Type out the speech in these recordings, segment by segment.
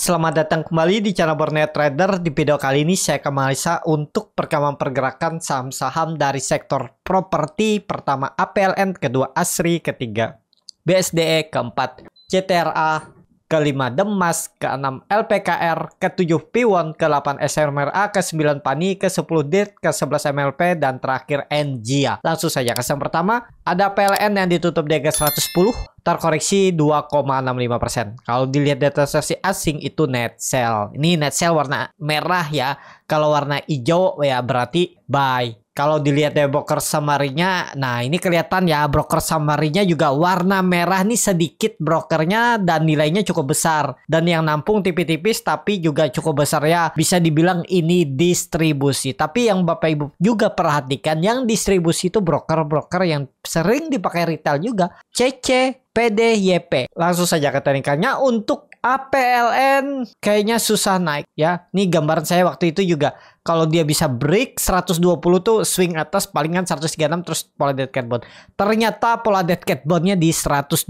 Selamat datang kembali di channel Borneo Trader. Di video kali ini saya akan analisa untuk perkembangan pergerakan saham-saham dari sektor properti pertama APLN, kedua ASRI, ketiga BSDE, keempat CTRA, ke-5 Demas, ke-6 LPKR, ke-7 Piwon, ke-8 SMRA, ke-9 Pani, ke-10 DIT, ke-11 MLP, dan terakhir NGIA. Langsung saja ke yang pertama, ada PLN yang ditutup di harga 110, terkoreksi 2,65%. Kalau dilihat data sesi asing itu net sell. Ini net sell warna merah ya. Kalau warna hijau ya berarti buy. Kalau dilihat dari broker summary-nya, nah ini kelihatan ya broker summary-nya juga warna merah nih sedikit brokernya dan nilainya cukup besar. Dan yang nampung tipis-tipis tapi juga cukup besar ya. Bisa dibilang ini distribusi. Tapi yang Bapak Ibu juga perhatikan yang distribusi itu broker-broker yang sering dipakai retail juga. CC, PD, YP. Langsung saja ke teknikalnya untuk APLN kayaknya susah naik ya. Nih gambaran saya waktu itu juga kalau dia bisa break 120 tuh swing atas palingan 136 terus pola dead cat bond. Ternyata pola dead cat bondnya di 120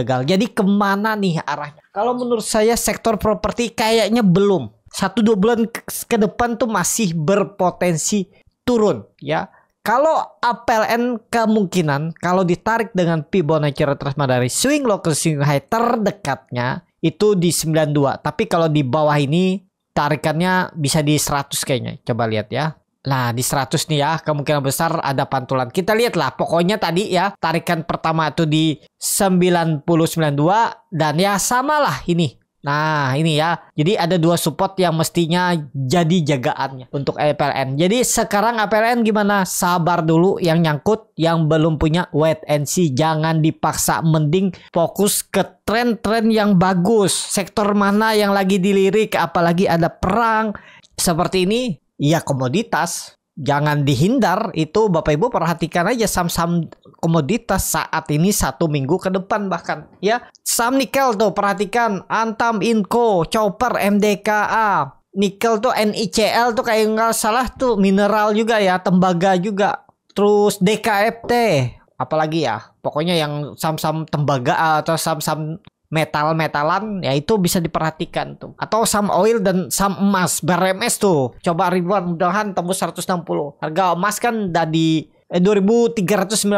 gagal. Jadi kemana nih arahnya? Kalau menurut saya sektor properti kayaknya belum. Satu dua bulan ke depan tuh masih berpotensi turun ya. Kalau APLN kemungkinan kalau ditarik dengan Fibonacci retracement dari swing low ke swing high terdekatnya itu di 92. Tapi kalau di bawah ini tarikannya bisa di 100 kayaknya. Coba lihat ya. Nah, di 100 nih ya, kemungkinan besar ada pantulan. Kita lihatlah, pokoknya tadi ya, tarikan pertama itu di dua dan ya samalah ini Nah ini ya, jadi ada dua support yang mestinya jadi jagaannya untuk APLN. Jadi sekarang APLN gimana? Sabar dulu yang nyangkut, yang belum punya wait and see. Jangan dipaksa, mending fokus ke tren-tren yang bagus. Sektor mana yang lagi dilirik, apalagi ada perang seperti ini, ya komoditas jangan dihindar itu Bapak Ibu perhatikan aja saham-saham komoditas saat ini satu minggu ke depan bahkan ya saham nikel tuh perhatikan Antam Inco Chopper MDKA nikel tuh NICL tuh kayak nggak salah tuh mineral juga ya tembaga juga terus DKFT apalagi ya pokoknya yang saham-saham tembaga atau saham-saham metal-metalan ya itu bisa diperhatikan tuh atau saham oil dan saham emas barem tuh coba ribuan mudahan tembus 160 harga emas kan dari eh, 2390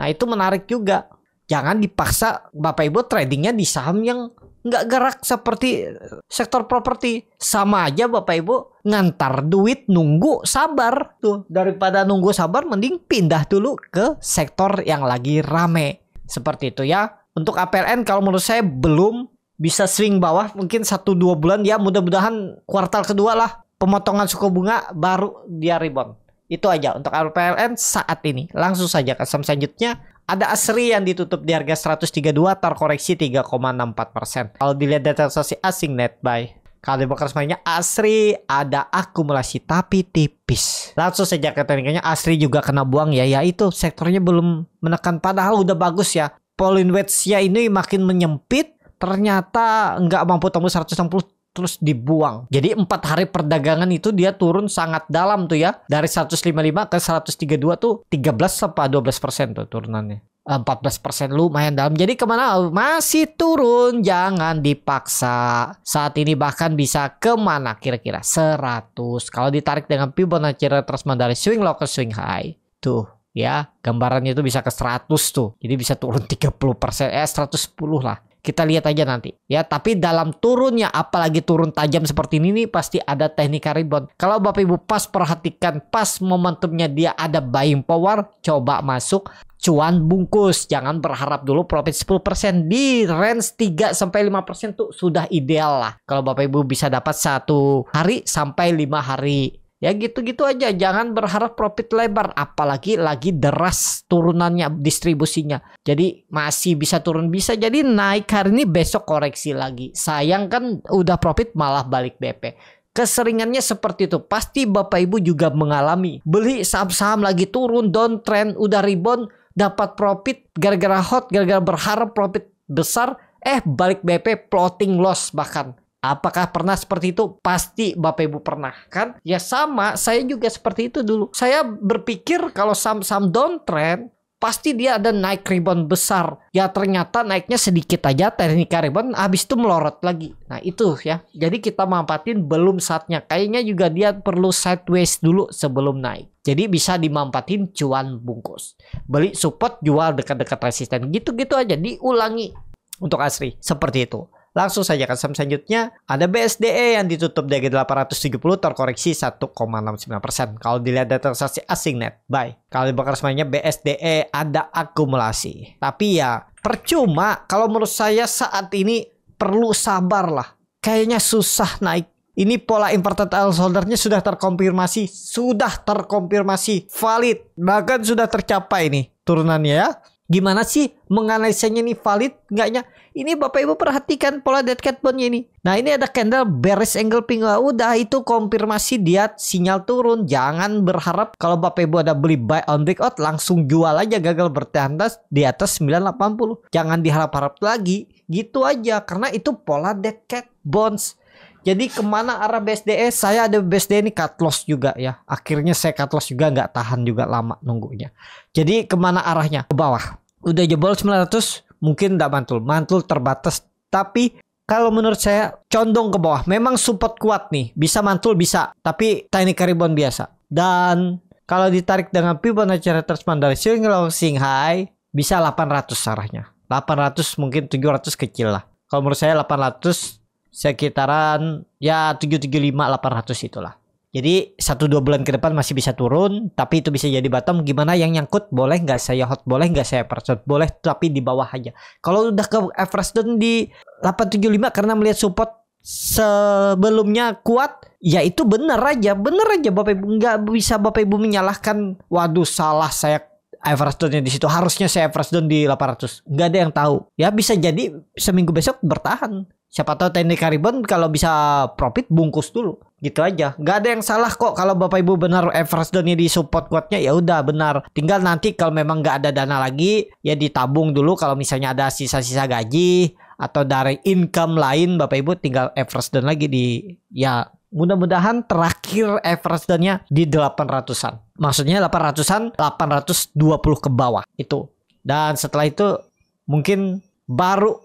nah itu menarik juga jangan dipaksa bapak ibu tradingnya di saham yang nggak gerak seperti eh, sektor properti sama aja bapak ibu ngantar duit nunggu sabar tuh daripada nunggu sabar mending pindah dulu ke sektor yang lagi rame seperti itu ya untuk APLN kalau menurut saya belum bisa swing bawah mungkin 1 2 bulan ya mudah-mudahan kuartal kedua lah pemotongan suku bunga baru dia rebound. Itu aja untuk APLN saat ini. Langsung saja ke saham selanjutnya ada Asri yang ditutup di harga 132 terkoreksi 3,64%. Kalau dilihat data transaksi asing net buy kalau di broker semuanya Asri ada akumulasi tapi tipis. Langsung saja ke ketinggiannya Asri juga kena buang ya. ya. itu sektornya belum menekan padahal udah bagus ya. Pauline Wetsya ini makin menyempit ternyata nggak mampu tembus 160 terus dibuang. Jadi empat hari perdagangan itu dia turun sangat dalam tuh ya. Dari 155 ke 132 tuh 13 sampai 12 persen tuh turunannya. 14 eh, persen lumayan dalam. Jadi kemana? Masih turun. Jangan dipaksa. Saat ini bahkan bisa kemana kira-kira? 100. Kalau ditarik dengan Fibonacci retracement dari swing low ke swing high. Tuh ya gambarannya itu bisa ke 100 tuh jadi bisa turun 30% eh 110 lah kita lihat aja nanti ya tapi dalam turunnya apalagi turun tajam seperti ini nih pasti ada teknik rebound kalau bapak ibu pas perhatikan pas momentumnya dia ada buying power coba masuk cuan bungkus jangan berharap dulu profit 10% di range 3 sampai 5% tuh sudah ideal lah kalau bapak ibu bisa dapat satu hari sampai lima hari Ya gitu-gitu aja, jangan berharap profit lebar, apalagi lagi deras turunannya, distribusinya. Jadi masih bisa turun, bisa jadi naik hari ini besok koreksi lagi. Sayang kan udah profit malah balik BP. Keseringannya seperti itu. Pasti Bapak Ibu juga mengalami. Beli saham-saham lagi turun, downtrend, udah rebound, dapat profit gara-gara hot, gara-gara berharap profit besar, eh balik BP plotting loss bahkan Apakah pernah seperti itu? Pasti Bapak Ibu pernah kan? Ya sama, saya juga seperti itu dulu. Saya berpikir kalau saham-saham downtrend pasti dia ada naik ribbon besar. Ya ternyata naiknya sedikit aja teknika rebound habis itu melorot lagi. Nah, itu ya. Jadi kita mampatin belum saatnya. Kayaknya juga dia perlu sideways dulu sebelum naik. Jadi bisa dimampatin cuan bungkus. Beli support, jual dekat-dekat resisten. Gitu-gitu aja diulangi untuk Asri seperti itu. Langsung saja ke kan, saham selanjutnya. Ada BSDE yang ditutup dari 870 terkoreksi 1,69%. Kalau dilihat dari transaksi asing net buy. Kalau dibakar semuanya BSDE ada akumulasi. Tapi ya percuma kalau menurut saya saat ini perlu sabar lah. Kayaknya susah naik ini pola inverted L soldernya sudah terkonfirmasi, sudah terkonfirmasi, valid, bahkan sudah tercapai nih turunannya ya. Gimana sih menganalisanya ini valid enggaknya? Ini Bapak Ibu perhatikan pola dead cat bones ini. Nah ini ada candle bearish angle pink. Wah, udah itu konfirmasi dia sinyal turun. Jangan berharap kalau Bapak Ibu ada beli buy on breakout langsung jual aja gagal bertahan di atas 980. Jangan diharap-harap lagi. Gitu aja karena itu pola dead cat bones. Jadi kemana arah BSDE? Saya ada BSD ini cut loss juga ya. Akhirnya saya cut loss juga nggak tahan juga lama nunggunya. Jadi kemana arahnya? Ke bawah. Udah jebol 900 mungkin nggak mantul. Mantul terbatas. Tapi kalau menurut saya condong ke bawah. Memang support kuat nih. Bisa mantul bisa. Tapi tiny carbon biasa. Dan kalau ditarik dengan Fibonacci retracement dari Singlong Shanghai bisa 800 arahnya. 800 mungkin 700 kecil lah. Kalau menurut saya 800 sekitaran ya 775 800 itulah. Jadi satu dua bulan ke depan masih bisa turun, tapi itu bisa jadi bottom. Gimana yang nyangkut boleh nggak saya hot, boleh nggak saya percut? boleh tapi di bawah aja. Kalau udah ke average down di 875 karena melihat support sebelumnya kuat, ya itu bener aja, bener aja bapak ibu nggak bisa bapak ibu menyalahkan. Waduh salah saya average down di situ harusnya saya average down di 800 nggak ada yang tahu ya bisa jadi seminggu besok bertahan Siapa tahu teknik Karibon kalau bisa profit bungkus dulu. Gitu aja. Gak ada yang salah kok kalau Bapak Ibu benar Everest Doni di support kuatnya ya udah benar. Tinggal nanti kalau memang gak ada dana lagi ya ditabung dulu kalau misalnya ada sisa-sisa gaji atau dari income lain Bapak Ibu tinggal Everest Don lagi di ya mudah-mudahan terakhir Everest Donnya di 800-an. Maksudnya 800-an 820 ke bawah itu. Dan setelah itu mungkin baru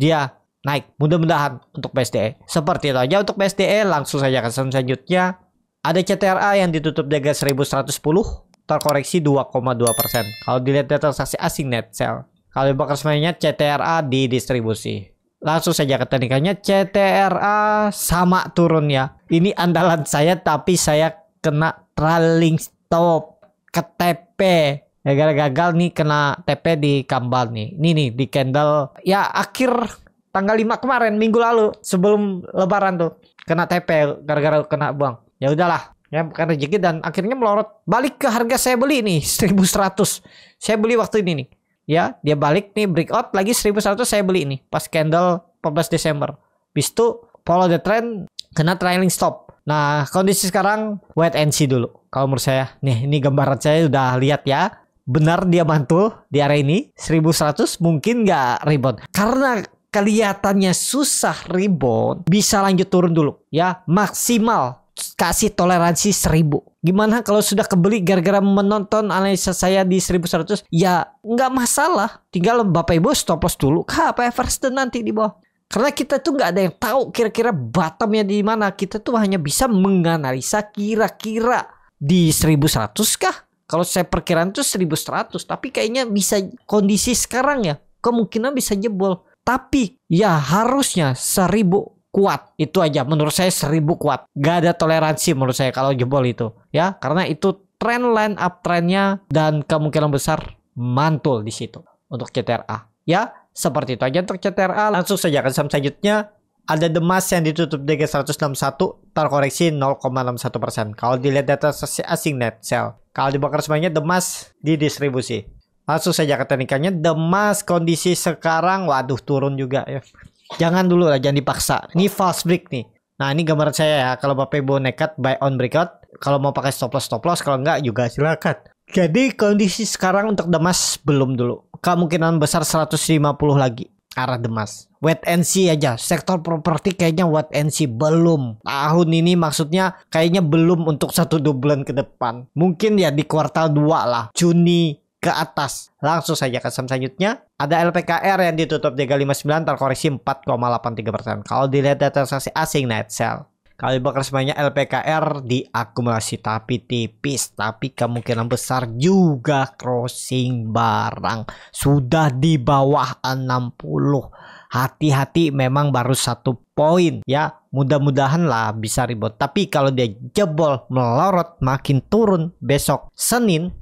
dia naik mudah-mudahan untuk PSDE. Seperti itu aja untuk PSDE, langsung saja ke selanjutnya. Ada CTRA yang ditutup jaga 1110 terkoreksi 2,2%. Kalau dilihat dari transaksi asing net sell. Kalau bakar semuanya CTRA di distribusi. Langsung saja ke teknikannya CTRA sama turun ya. Ini andalan saya tapi saya kena trailing stop ke TP gara-gara gagal nih kena TP di kambal nih. Ini nih di candle ya akhir tanggal 5 kemarin minggu lalu sebelum lebaran tuh kena TP gara-gara kena buang. Ya udahlah, ya karena rezeki dan akhirnya melorot balik ke harga saya beli nih 1100 saya beli waktu ini nih ya dia balik nih breakout lagi 1100 saya beli nih pas candle 14 Desember bis itu follow the trend kena trailing stop nah kondisi sekarang wait and see dulu kalau menurut saya nih ini gambaran saya udah lihat ya benar dia mantul di area ini 1100 mungkin nggak rebound karena kelihatannya susah rebound, bisa lanjut turun dulu ya. Maksimal kasih toleransi 1000. Gimana kalau sudah kebeli gara-gara menonton analisa saya di 1100? Ya nggak masalah. Tinggal Bapak Ibu stop loss dulu. Kah apa first nanti di bawah. Karena kita tuh nggak ada yang tahu kira-kira bottomnya di mana. Kita tuh hanya bisa menganalisa kira-kira di 1100 kah? Kalau saya perkiraan tuh 1100, tapi kayaknya bisa kondisi sekarang ya kemungkinan bisa jebol. Tapi ya harusnya seribu kuat itu aja menurut saya seribu kuat gak ada toleransi menurut saya kalau jebol itu ya karena itu trend line up trendnya dan kemungkinan besar mantul di situ untuk CTRA ya seperti itu aja untuk CTRA langsung saja ke saham selanjutnya ada demas yang ditutup DG 161 terkoreksi 0,61% kalau dilihat data asing net sell kalau dibakar semuanya demas didistribusi Langsung ah, saja ke teknikannya. Demas kondisi sekarang, waduh turun juga ya. Jangan dulu lah, jangan dipaksa. Ini fast break nih. Nah ini gambaran saya ya, kalau Bapak Ibu nekat buy on breakout, kalau mau pakai stop loss stop loss, kalau enggak juga silakan. Jadi kondisi sekarang untuk Demas belum dulu. Kemungkinan besar 150 lagi arah Demas. Wait and see aja. Sektor properti kayaknya wait and see belum. Tahun ini maksudnya kayaknya belum untuk satu dua bulan ke depan. Mungkin ya di kuartal 2 lah. Juni, ke atas. Langsung saja ke saham selanjutnya. Ada LPKR yang ditutup di 359 terkoreksi 4,83%. Kalau dilihat dari transaksi asing net sell. Kali bakal semuanya LPKR diakumulasi tapi tipis tapi kemungkinan besar juga crossing barang sudah di bawah 60 hati-hati memang baru satu poin ya mudah-mudahan lah bisa ribut tapi kalau dia jebol melorot makin turun besok Senin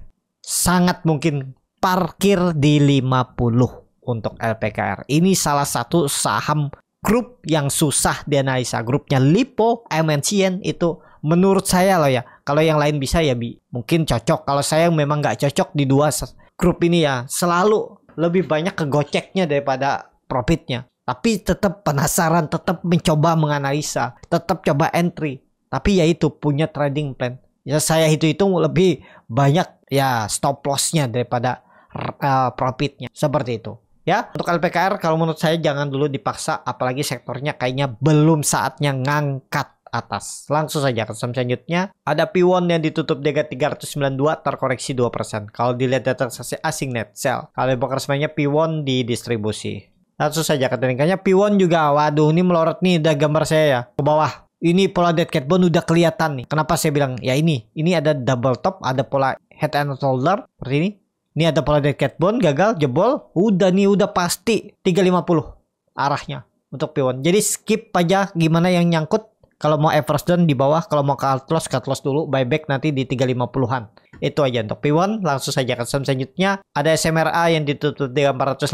sangat mungkin parkir di 50 untuk LPKR. Ini salah satu saham grup yang susah dianalisa. Grupnya Lipo, MNCN itu menurut saya loh ya. Kalau yang lain bisa ya bi, mungkin cocok. Kalau saya memang nggak cocok di dua grup ini ya. Selalu lebih banyak ke goceknya daripada profitnya. Tapi tetap penasaran, tetap mencoba menganalisa, tetap coba entry. Tapi yaitu punya trading plan ya saya hitung-hitung lebih banyak ya stop lossnya daripada uh, profitnya seperti itu ya untuk LPKR kalau menurut saya jangan dulu dipaksa apalagi sektornya kayaknya belum saatnya ngangkat atas langsung saja ke saham selanjutnya ada P1 yang ditutup dega 392 terkoreksi 2% kalau dilihat data transaksi asing net sell kalau dibuka semuanya P1 di distribusi langsung saja ke P1 juga waduh ini melorot nih udah gambar saya ya ke bawah ini pola dead cat bone udah kelihatan nih. Kenapa saya bilang ya ini? Ini ada double top, ada pola head and shoulder seperti ini. Ini ada pola dead cat bone gagal jebol. Udah nih udah pasti 350 arahnya untuk P1. Jadi skip aja gimana yang nyangkut. Kalau mau Everest down di bawah, kalau mau cut loss, cut loss dulu, buyback nanti di 350-an. Itu aja untuk P1, langsung saja ke selanjutnya. Ada SMRA yang ditutup di 480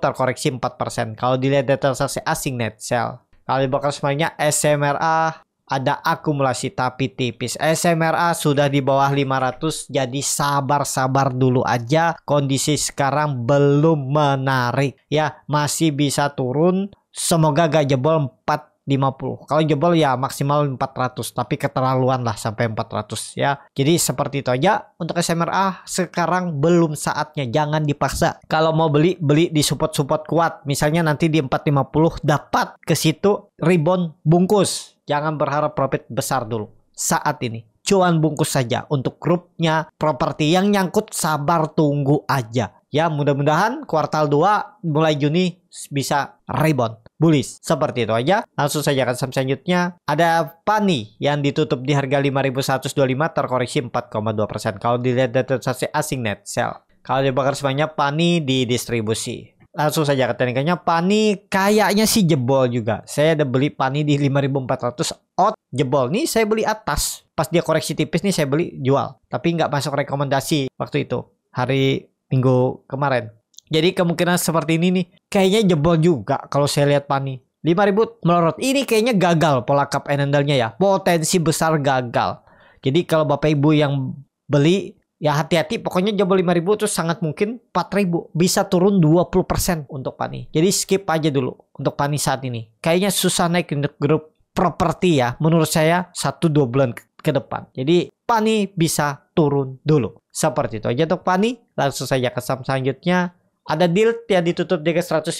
terkoreksi 4%. Kalau dilihat data transaksi asing net sell. Kali bakal semuanya SMRA ada akumulasi tapi tipis. SMRA sudah di bawah 500 jadi sabar-sabar dulu aja. Kondisi sekarang belum menarik ya, masih bisa turun. Semoga gak jebol 4 50. Kalau jebol ya maksimal 400, tapi keterlaluan lah sampai 400 ya. Jadi seperti itu aja untuk SMRA sekarang belum saatnya, jangan dipaksa. Kalau mau beli, beli di support-support kuat. Misalnya nanti di 450 dapat ke situ rebound bungkus. Jangan berharap profit besar dulu saat ini. Cuan bungkus saja untuk grupnya properti yang nyangkut sabar tunggu aja Ya mudah-mudahan kuartal 2 mulai Juni bisa rebound bullish. Seperti itu aja. Langsung saja ke saham selanjutnya. Ada Pani yang ditutup di harga 5125 terkoreksi 4,2%. Kalau dilihat dari transaksi asing net sell. Kalau dibakar semuanya Pani di distribusi. Langsung saja ke teknikanya Pani kayaknya sih jebol juga. Saya ada beli Pani di 5400 out jebol. Nih saya beli atas. Pas dia koreksi tipis nih saya beli jual. Tapi nggak masuk rekomendasi waktu itu. Hari minggu kemarin. Jadi kemungkinan seperti ini nih, kayaknya jebol juga kalau saya lihat Pani. 5000 melorot. Ini kayaknya gagal pola cup and ya. Potensi besar gagal. Jadi kalau Bapak Ibu yang beli ya hati-hati pokoknya jebol 5000 itu sangat mungkin 4000 bisa turun 20% untuk Pani. Jadi skip aja dulu untuk Pani saat ini. Kayaknya susah naik untuk grup properti ya menurut saya 1 2 bulan ke depan. Jadi Pani bisa turun dulu. Seperti itu aja untuk Pani. Langsung saja ke saham selanjutnya. Ada deal yang ditutup di ke 195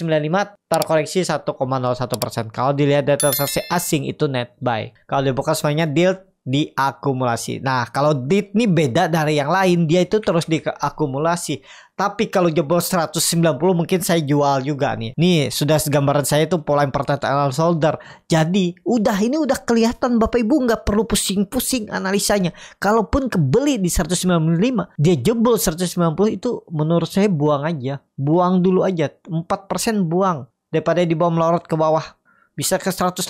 terkoreksi 1,01%. Kalau dilihat dari transaksi asing itu net buy. Kalau dibuka semuanya deal diakumulasi. Nah, kalau DIT ini beda dari yang lain, dia itu terus diakumulasi. Tapi kalau jebol 190 mungkin saya jual juga nih. Nih, sudah gambaran saya itu pola important alarm solder. Jadi, udah ini udah kelihatan Bapak Ibu nggak perlu pusing-pusing analisanya. Kalaupun kebeli di 195, dia jebol 190 itu menurut saya buang aja. Buang dulu aja, 4% buang. Daripada dibawa melorot ke bawah. Bisa ke 180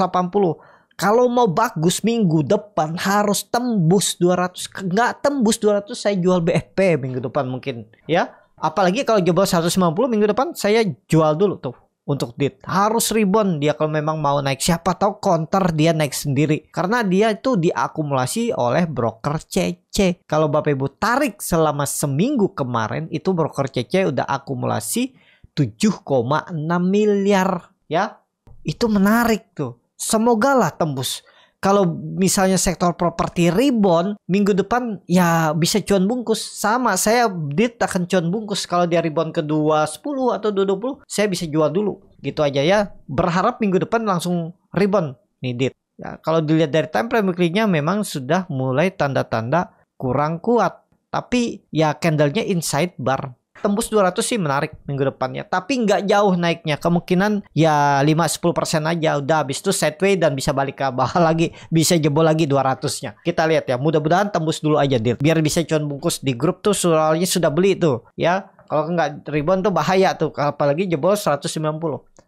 kalau mau bagus minggu depan harus tembus 200. Nggak tembus 200 saya jual BFP minggu depan mungkin. Ya. Apalagi kalau jebol 150 minggu depan saya jual dulu tuh untuk dit. Harus rebound dia kalau memang mau naik. Siapa tahu counter dia naik sendiri. Karena dia itu diakumulasi oleh broker CC. Kalau Bapak Ibu tarik selama seminggu kemarin itu broker CC udah akumulasi 7,6 miliar ya. Itu menarik tuh Semoga lah tembus. Kalau misalnya sektor properti rebound minggu depan ya bisa cuan bungkus sama saya dit akan cuan bungkus kalau dia rebound kedua sepuluh atau puluh, saya bisa jual dulu gitu aja ya berharap minggu depan langsung rebound nih dit ya, kalau dilihat dari time frame weekly-nya memang sudah mulai tanda-tanda kurang kuat tapi ya candlenya inside bar tembus 200 sih menarik minggu depannya tapi nggak jauh naiknya kemungkinan ya 5-10% aja udah habis itu setway dan bisa balik ke bawah lagi bisa jebol lagi 200 nya kita lihat ya mudah-mudahan tembus dulu aja deal biar bisa cuan bungkus di grup tuh soalnya sudah beli tuh ya kalau nggak rebound tuh bahaya tuh apalagi jebol 190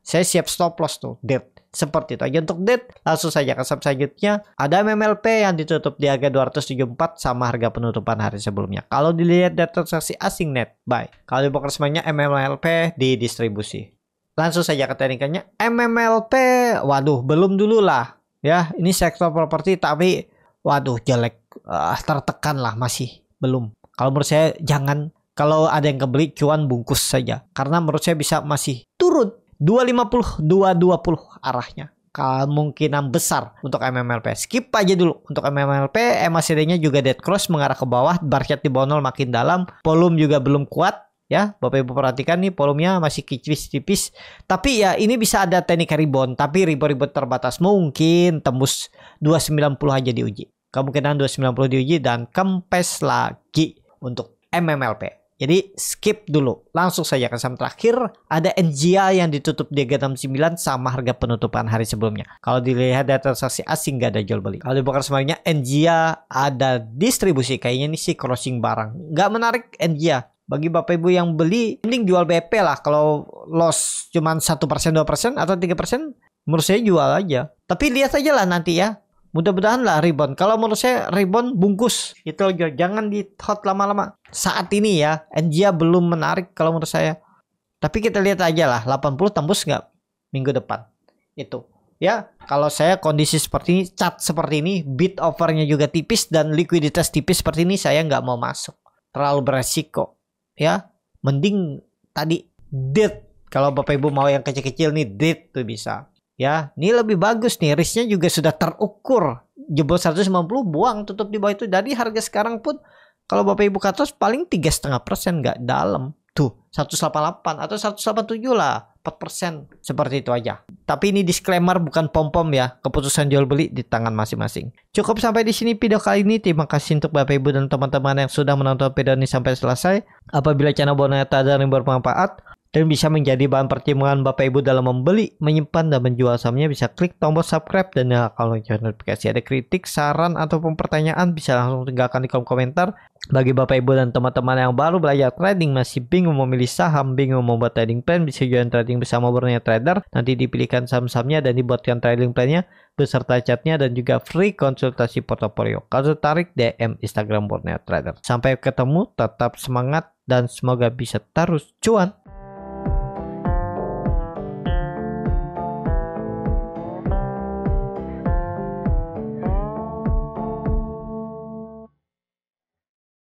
saya siap stop loss tuh deal seperti itu aja untuk date. Langsung saja ke sub selanjutnya. Ada MMLP yang ditutup di harga 274 sama harga penutupan hari sebelumnya. Kalau dilihat dari transaksi asing net, buy. Kalau di broker semuanya MMLP di distribusi. Langsung saja ke teknikannya. MMLP, waduh belum dulu lah. Ya, ini sektor properti tapi waduh jelek. Uh, tertekan lah masih. Belum. Kalau menurut saya jangan kalau ada yang kebeli cuan bungkus saja karena menurut saya bisa masih turun 250 220 arahnya kemungkinan besar untuk MMLP. Skip aja dulu untuk MMLP, MACD-nya juga dead cross mengarah ke bawah, bar chart di bawah nol makin dalam, volume juga belum kuat ya. Bapak Ibu perhatikan nih volumenya masih kicis tipis Tapi ya ini bisa ada teknik rebound, tapi ribut-ribut terbatas mungkin tembus 290 aja diuji. Kemungkinan 290 diuji dan kempes lagi untuk MMLP. Jadi skip dulu. Langsung saja ke saham terakhir. Ada NGI yang ditutup di 369 sama harga penutupan hari sebelumnya. Kalau dilihat data transaksi asing nggak ada jual beli. Kalau dibongkar semuanya NGI ada distribusi. Kayaknya ini sih crossing barang. Nggak menarik NGI. Bagi bapak ibu yang beli, mending jual BP lah. Kalau loss persen 1%, 2% atau 3%, menurut saya jual aja. Tapi lihat aja lah nanti ya mudah-mudahan lah rebound kalau menurut saya rebound bungkus itu aja jangan di hot lama-lama saat ini ya Enjia belum menarik kalau menurut saya tapi kita lihat aja lah 80 tembus nggak minggu depan itu ya kalau saya kondisi seperti ini cat seperti ini bid overnya juga tipis dan likuiditas tipis seperti ini saya nggak mau masuk terlalu beresiko ya mending tadi dead kalau bapak ibu mau yang kecil-kecil nih dead tuh bisa ya ini lebih bagus nih risknya juga sudah terukur jebol 190 buang tutup di bawah itu dari harga sekarang pun kalau bapak ibu kata paling tiga setengah persen nggak dalam tuh 188 atau 187 lah 4 persen seperti itu aja tapi ini disclaimer bukan pom pom ya keputusan jual beli di tangan masing-masing cukup sampai di sini video kali ini terima kasih untuk bapak ibu dan teman-teman yang sudah menonton video ini sampai selesai apabila channel ada dan bermanfaat dan bisa menjadi bahan pertimbangan Bapak Ibu dalam membeli, menyimpan, dan menjual sahamnya bisa klik tombol subscribe dan nyalakan lonceng notifikasi. Ada kritik, saran, ataupun pertanyaan bisa langsung tinggalkan di kolom komentar. Bagi Bapak Ibu dan teman-teman yang baru belajar trading, masih bingung memilih saham, bingung membuat trading plan, bisa join trading bersama Borneo Trader. Nanti dipilihkan saham-sahamnya dan dibuatkan trading plannya beserta chatnya dan juga free konsultasi portofolio. Kalau tertarik DM Instagram Borneo Trader. Sampai ketemu, tetap semangat dan semoga bisa terus cuan.